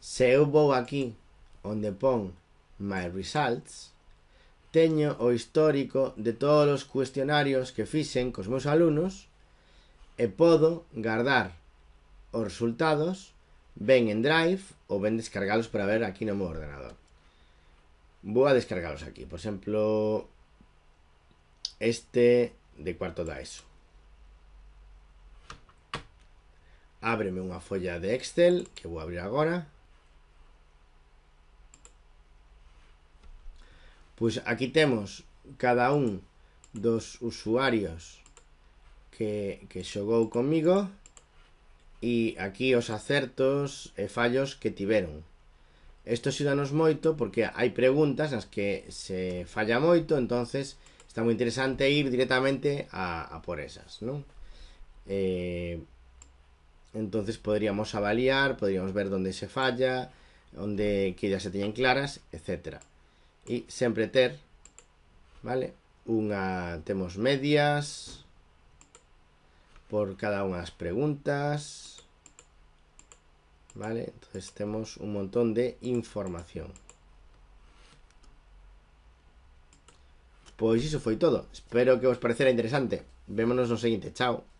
se eu vou aquí onde pon My Results teño o histórico de todos os cuestionarios que fixen cos meus alumnos e podo guardar os resultados ben en Drive ou ben descargalos para ver aquí no meu ordenador vou a descargalos aquí por exemplo este de cuarto da ESO ábreme unha folla de Excel que vou abrir agora Pois aquí temos cada un dos usuarios que, que xogou comigo e aquí os acertos e fallos que tiveron. Isto xúdanos moito porque hai preguntas nas que se falla moito, entonces está moi interesante ir directamente a, a por esas, non? Eh, entonces podríamos avaliar, podríamos ver onde se falla, onde que ya se teñen claras, etcétera. Y siempre ter vale Una, tenemos medias por cada unas las preguntas vale entonces tenemos un montón de información Pues eso fue todo espero que os pareciera interesante vémonos lo siguiente. chao